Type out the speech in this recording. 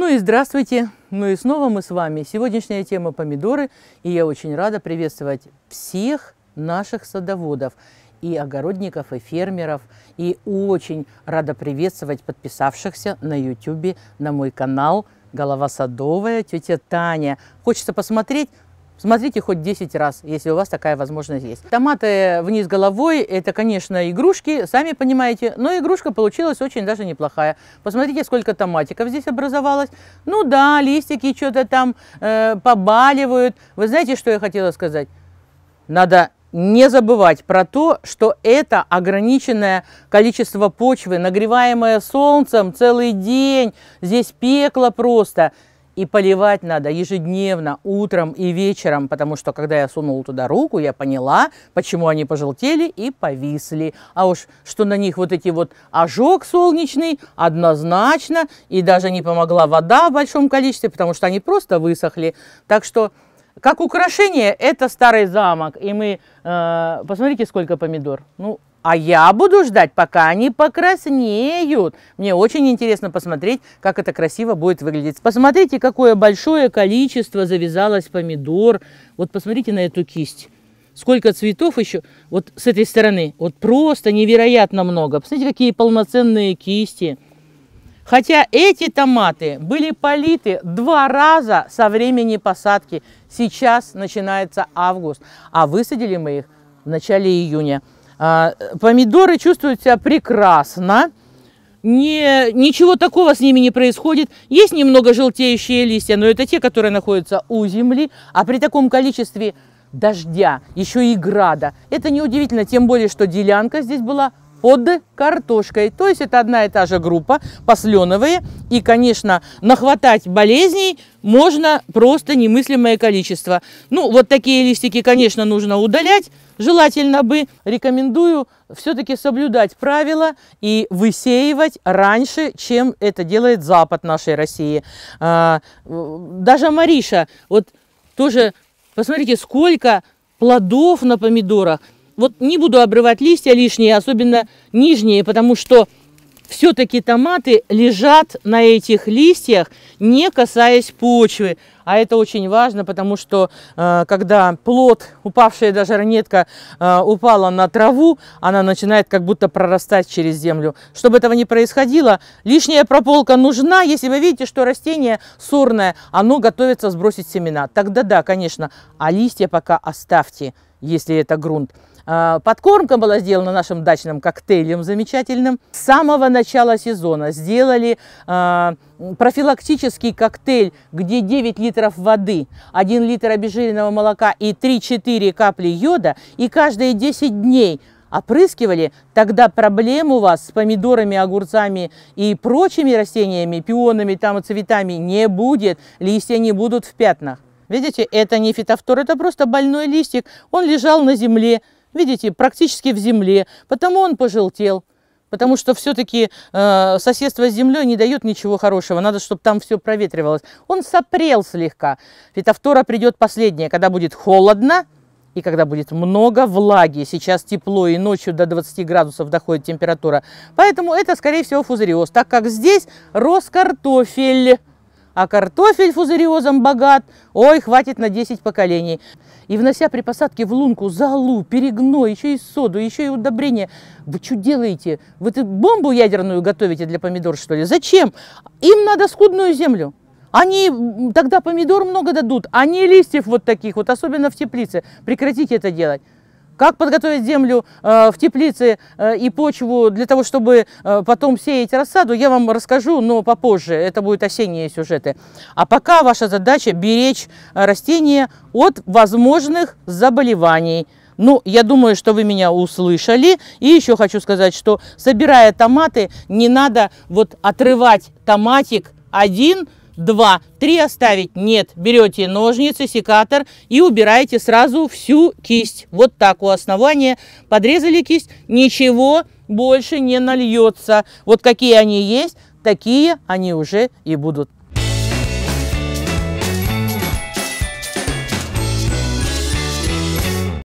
Ну и здравствуйте! Ну и снова мы с вами. Сегодняшняя тема помидоры, и я очень рада приветствовать всех наших садоводов и огородников, и фермеров. И очень рада приветствовать подписавшихся на YouTube на мой канал «Голова садовая», тетя Таня. Хочется посмотреть, Смотрите хоть 10 раз, если у вас такая возможность есть. Томаты вниз головой – это, конечно, игрушки, сами понимаете, но игрушка получилась очень даже неплохая. Посмотрите, сколько томатиков здесь образовалось. Ну да, листики что-то там э, побаливают. Вы знаете, что я хотела сказать? Надо не забывать про то, что это ограниченное количество почвы, нагреваемое солнцем целый день. Здесь пекло просто – и поливать надо ежедневно, утром и вечером, потому что, когда я сунула туда руку, я поняла, почему они пожелтели и повисли. А уж что на них вот эти вот ожог солнечный, однозначно, и даже не помогла вода в большом количестве, потому что они просто высохли. Так что как украшение, это старый замок. И мы, э, посмотрите, сколько помидор. Ну, а я буду ждать, пока они покраснеют. Мне очень интересно посмотреть, как это красиво будет выглядеть. Посмотрите, какое большое количество завязалось помидор. Вот посмотрите на эту кисть. Сколько цветов еще. Вот с этой стороны. Вот просто невероятно много. Посмотрите, какие полноценные кисти. Хотя эти томаты были политы два раза со времени посадки. Сейчас начинается август, а высадили мы их в начале июня. А, помидоры чувствуют себя прекрасно. Не, ничего такого с ними не происходит. Есть немного желтеющие листья, но это те, которые находятся у земли. А при таком количестве дождя, еще и града, это неудивительно, тем более, что делянка здесь была под картошкой. То есть это одна и та же группа, посленовые. И, конечно, нахватать болезней можно просто немыслимое количество. Ну, вот такие листики, конечно, нужно удалять. Желательно бы, рекомендую все-таки соблюдать правила и высеивать раньше, чем это делает Запад нашей России. А, даже Мариша, вот тоже, посмотрите, сколько плодов на помидорах – вот не буду обрывать листья лишние, особенно нижние, потому что все-таки томаты лежат на этих листьях, не касаясь почвы. А это очень важно, потому что э, когда плод, упавшая даже ранетка э, упала на траву, она начинает как будто прорастать через землю. Чтобы этого не происходило, лишняя прополка нужна. Если вы видите, что растение сорное, оно готовится сбросить семена. Тогда да, конечно, а листья пока оставьте если это грунт. А, подкормка была сделана нашим дачным коктейлем замечательным. С самого начала сезона сделали а, профилактический коктейль, где 9 литров воды, 1 литр обезжиренного молока и 3-4 капли йода. И каждые 10 дней опрыскивали, тогда проблем у вас с помидорами, огурцами и прочими растениями, пионами, там цветами не будет, листья не будут в пятнах. Видите, это не фитофтор, это просто больной листик. Он лежал на земле, видите, практически в земле, потому он пожелтел. Потому что все-таки э, соседство с землей не дает ничего хорошего. Надо, чтобы там все проветривалось. Он сопрел слегка. Фитофтора придет последняя, когда будет холодно и когда будет много влаги. Сейчас тепло и ночью до 20 градусов доходит температура. Поэтому это, скорее всего, фузариоз, так как здесь рос картофель а картофель фузариозом богат, ой, хватит на 10 поколений. И внося при посадке в лунку залу, перегной, еще и соду, еще и удобрение, вы что делаете? Вы бомбу ядерную готовите для помидор, что ли? Зачем? Им надо скудную землю. Они тогда помидор много дадут, а не листьев вот таких, вот особенно в теплице. Прекратите это делать как подготовить землю э, в теплице э, и почву для того, чтобы э, потом сеять рассаду, я вам расскажу, но попозже. Это будут осенние сюжеты. А пока ваша задача беречь растения от возможных заболеваний. Ну, я думаю, что вы меня услышали. И еще хочу сказать, что собирая томаты, не надо вот отрывать томатик один – два, три оставить нет. Берете ножницы, секатор и убираете сразу всю кисть. Вот так у основания подрезали кисть, ничего больше не нальется. Вот какие они есть, такие они уже и будут.